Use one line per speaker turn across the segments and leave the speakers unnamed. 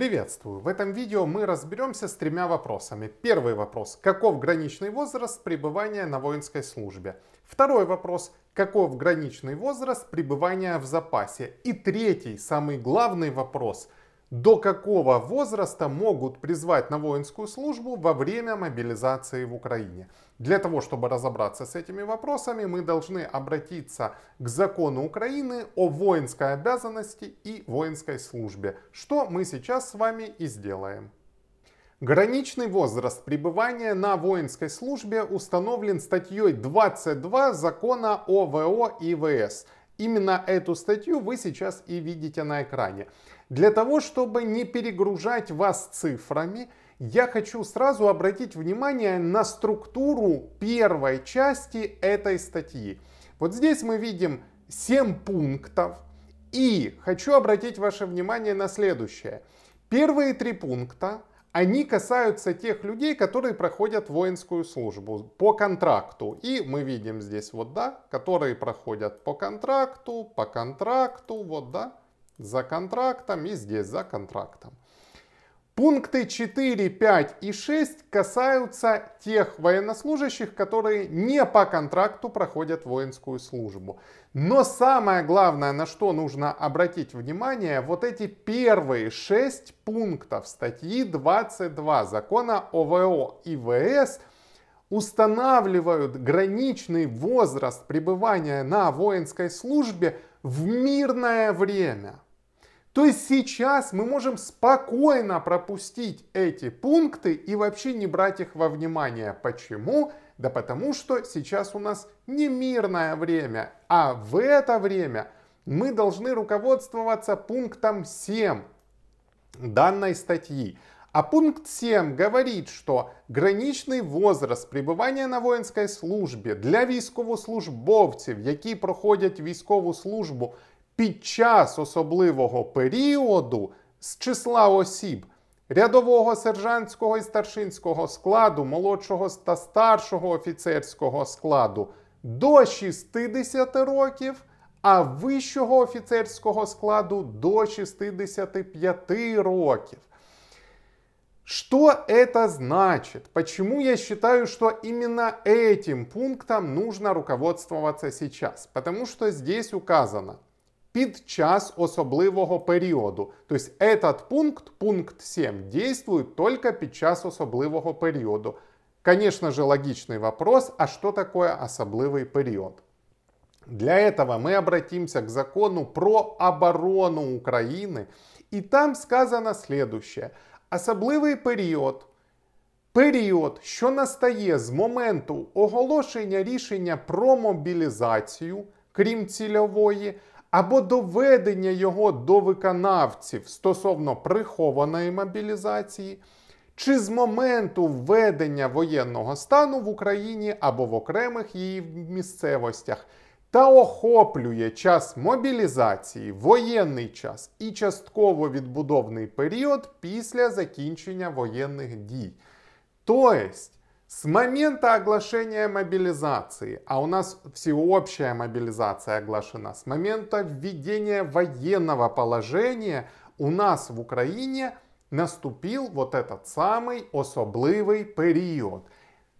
Приветствую! В этом видео мы разберемся с тремя вопросами. Первый вопрос. Каков граничный возраст пребывания на воинской службе? Второй вопрос. Каков граничный возраст пребывания в запасе? И третий, самый главный вопрос – до какого возраста могут призвать на воинскую службу во время мобилизации в Украине. Для того, чтобы разобраться с этими вопросами, мы должны обратиться к закону Украины о воинской обязанности и воинской службе, что мы сейчас с вами и сделаем. Граничный возраст пребывания на воинской службе установлен статьей 22 закона о ВО и ВС – Именно эту статью вы сейчас и видите на экране. Для того, чтобы не перегружать вас цифрами, я хочу сразу обратить внимание на структуру первой части этой статьи. Вот здесь мы видим 7 пунктов. И хочу обратить ваше внимание на следующее. Первые три пункта они касаются тех людей, которые проходят воинскую службу по контракту. И мы видим здесь вот, да, которые проходят по контракту, по контракту, вот, да, за контрактом и здесь за контрактом. Пункты 4, 5 и 6 касаются тех военнослужащих, которые не по контракту проходят воинскую службу. Но самое главное, на что нужно обратить внимание, вот эти первые 6 пунктов статьи 22 закона ОВО и ВС устанавливают граничный возраст пребывания на воинской службе в мирное время. То есть сейчас мы можем спокойно пропустить эти пункты и вообще не брать их во внимание. Почему? Да потому что сейчас у нас не мирное время, а в это время мы должны руководствоваться пунктом 7 данной статьи. А пункт 7 говорит, что граничный возраст пребывания на воинской службе для військовослужбовців, які проходять військову службу під час особливого періоду з числа осіб рядового сержантського і старшинського складу, молодшого та старшого офіцерського складу до 60 років, а вищого офіцерського складу до 65 років. Что это значит? Почему я считаю, что именно этим пунктом нужно руководствоваться сейчас? Потому что здесь указано, під час особливого періоду. Тобто, этот пункт, пункт 7, действует только під час особливого періоду. Конечно же, логичный вопрос, а что такое особливый период? Для этого мы обратимся к закону про оборону Украины. И там сказано следующее. Особливий період. Період, що настає з моменту оголошення рішення про мобілізацію, крім цільової, або доведення його до виконавців стосовно прихованої мобілізації, чи з моменту введення воєнного стану в Україні або в окремих її місцевостях, та охоплює час мобілізації, воєнний час і частково відбудовний період після закінчення воєнних дій. Тобто, С момента оглашения мобилизации, а у нас всеобщая мобилизация оглашена, с момента введения военного положения у нас в Украине наступил вот этот самый особливый период.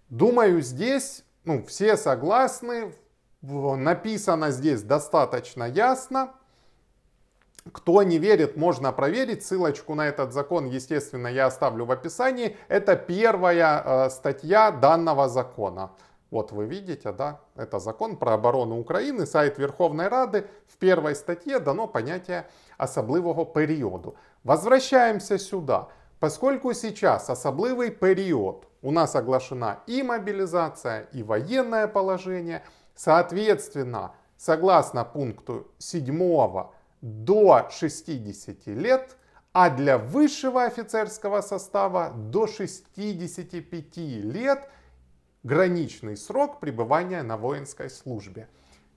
Думаю, здесь ну, все согласны, написано здесь достаточно ясно, кто не верит, можно проверить. Ссылочку на этот закон, естественно, я оставлю в описании. Это первая э, статья данного закона. Вот вы видите, да, это закон про оборону Украины, сайт Верховной Рады. В первой статье дано понятие особливого периода. Возвращаемся сюда. Поскольку сейчас особливый период, у нас оглашена и мобилизация, и военное положение, соответственно, согласно пункту 7 до 60 лет, а для высшего офицерского состава до 65 лет граничный срок пребывания на воинской службе.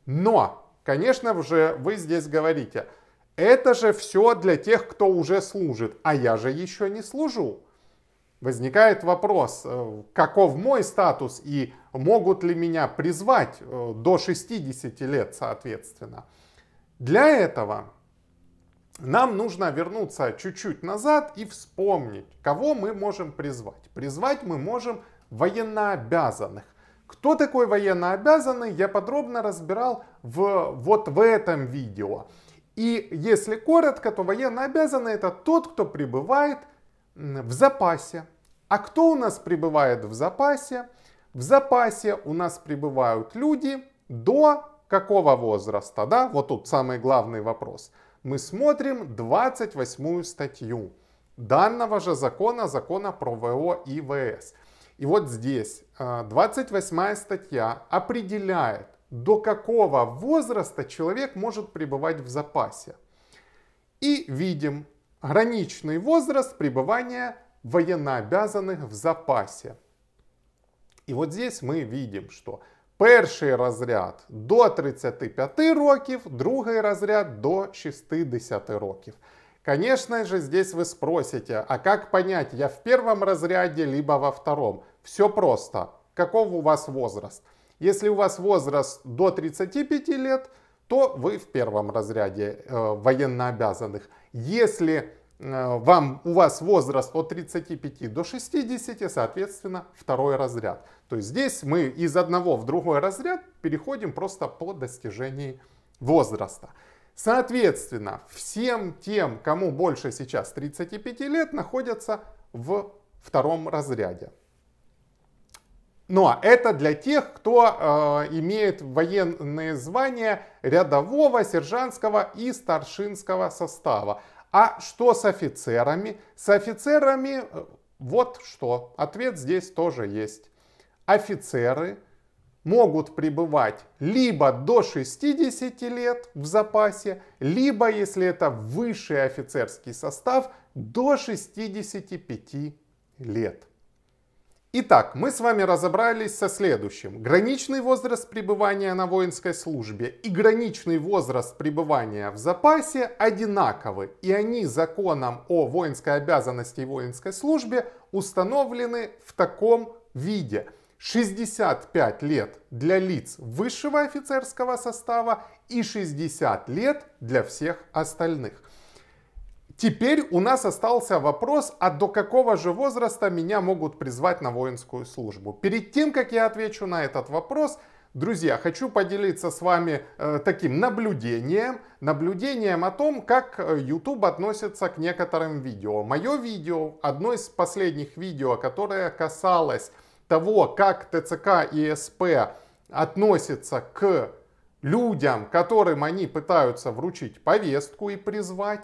Но, конечно же, вы здесь говорите, это же все для тех, кто уже служит, а я же еще не служу. Возникает вопрос, э, каков мой статус и могут ли меня призвать э, до 60 лет, соответственно. Для этого нам нужно вернуться чуть-чуть назад и вспомнить, кого мы можем призвать. Призвать мы можем военнообязанных. Кто такой военнообязанный, я подробно разбирал в, вот в этом видео. И если коротко, то военнообязанный это тот, кто пребывает в запасе. А кто у нас пребывает в запасе? В запасе у нас пребывают люди до Какого возраста? Да, вот тут самый главный вопрос. Мы смотрим 28 статью данного же закона, закона про ВО и ВС. И вот здесь 28 э, статья определяет, до какого возраста человек может пребывать в запасе. И видим граничный возраст пребывания военнообязанных в запасе. И вот здесь мы видим, что Перший розряд до 35 років, другий розряд до 60 років. Конечно же, здесь вы спросите, а как понять, я в первом разряде, либо во втором? Все просто. Каков у вас возраст? Если у вас возраст до 35 лет, то вы в первом разряде э, военнообязанных. Если Э, вам, у вас возраст от 35 до 60, соответственно, второй разряд. То есть здесь мы из одного в другой разряд переходим просто по достижении возраста. Соответственно, всем тем, кому больше сейчас 35 лет, находятся в втором разряде. Но ну, а это для тех, кто э, имеет военные звания рядового, сержантского и старшинского состава. А что с офицерами? С офицерами э, вот что. Ответ здесь тоже есть. Офицеры могут пребывать либо до 60 лет в запасе, либо, если это высший офицерский состав, до 65 лет. Итак, мы с вами разобрались со следующим. Граничный возраст пребывания на воинской службе и граничный возраст пребывания в запасе одинаковы, и они законом о воинской обязанности и воинской службе установлены в таком виде. 65 лет для лиц высшего офицерского состава и 60 лет для всех остальных. Теперь у нас остался вопрос, а до какого же возраста меня могут призвать на воинскую службу? Перед тем, как я отвечу на этот вопрос, друзья, хочу поделиться с вами э, таким наблюдением, наблюдением о том, как э, YouTube относится к некоторым видео. Мое видео, одно из последних видео, которое касалось того, как ТЦК и СП относятся к людям, которым они пытаются вручить повестку и призвать,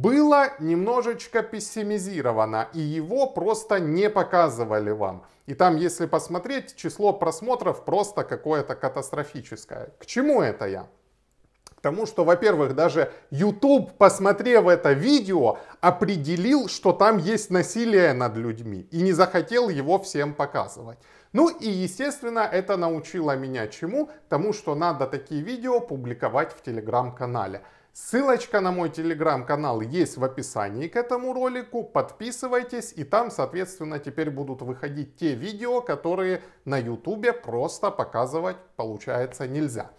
было немножечко пессимизировано, и его просто не показывали вам. И там, если посмотреть, число просмотров просто какое-то катастрофическое. К чему это я? К тому, что, во-первых, даже YouTube, посмотрев это видео, определил, что там есть насилие над людьми и не захотел его всем показывать. Ну и, естественно, это научило меня чему? Тому, что надо такие видео публиковать в телеграм-канале. Ссылочка на мой телеграм-канал есть в описании к этому ролику. Подписывайтесь и там, соответственно, теперь будут выходить те видео, которые на ютубе просто показывать получается нельзя.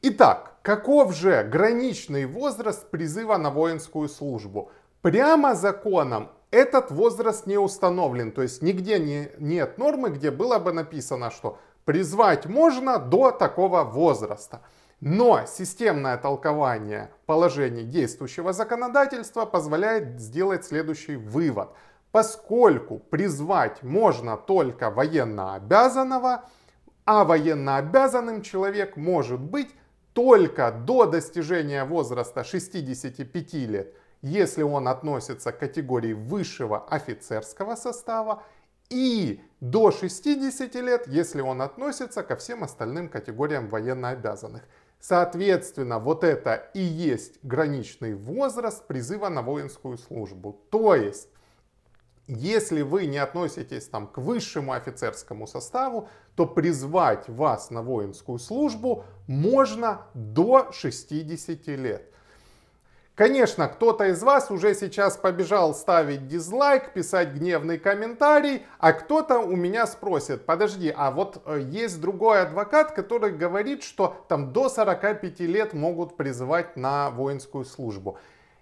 Итак, каков же граничный возраст призыва на воинскую службу? Прямо законом этот возраст не установлен, то есть нигде не, нет нормы, где было бы написано, что призвать можно до такого возраста. Но системное толкование положений действующего законодательства позволяет сделать следующий вывод. Поскольку призвать можно только военно обязанного, а военно обязанным человек может быть только до достижения возраста 65 лет, если он относится к категории высшего офицерского состава, и до 60 лет, если он относится ко всем остальным категориям военно обязанных. Соответственно, вот это и есть граничный возраст призыва на воинскую службу. То есть, если вы не относитесь там к высшему офицерскому составу, то призвать вас на воинскую службу можно до 60 лет. Конечно, кто-то из вас уже сейчас побежал ставить дизлайк, писать гневный комментарий, а кто-то у меня спросит, подожди, а вот э, есть другой адвокат, который говорит, что там до 45 лет могут призывать на воинскую службу.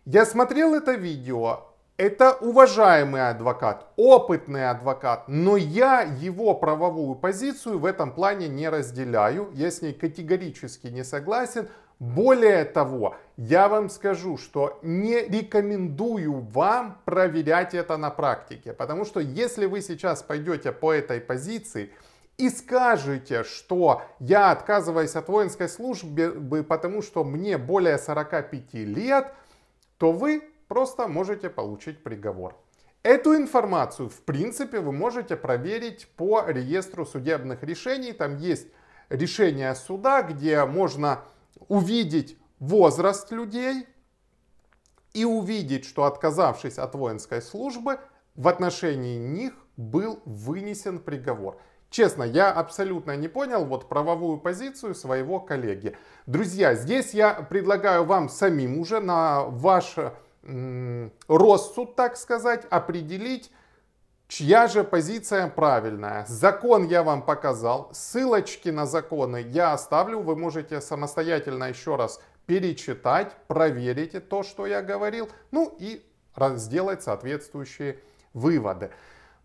Я смотрел это видео, это уважаемый адвокат, опытный адвокат, но я его правовую позицию в этом плане не разделяю, я с ней категорически не согласен, более того, я вам скажу, что не рекомендую вам проверять это на практике, потому что если вы сейчас пойдете по этой позиции, и скажете, что я отказываюсь от воинской службы, потому что мне более 45 лет, то вы просто можете получить приговор. Эту информацию, в принципе, вы можете проверить по реестру судебных решений. Там есть решение суда, где можно увидеть возраст людей и увидеть, что отказавшись от воинской службы, в отношении них был вынесен приговор. Честно, я абсолютно не понял вот правовую позицию своего коллеги. Друзья, здесь я предлагаю вам самим уже на ваш м- суд, так сказать, определить, Чья же позиция правильная? Закон я вам показал, ссылочки на законы я оставлю, вы можете самостоятельно еще раз перечитать, проверить то, что я говорил, ну и сделать соответствующие выводы.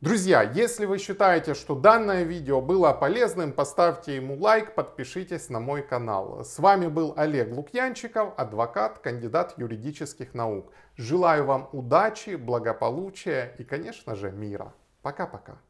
Друзья, если вы считаете, что данное видео было полезным, поставьте ему лайк, подпишитесь на мой канал. С вами был Олег Лукьянчиков, адвокат, кандидат юридических наук. Желаю вам удачи, благополучия и, конечно же, мира. Пока-пока.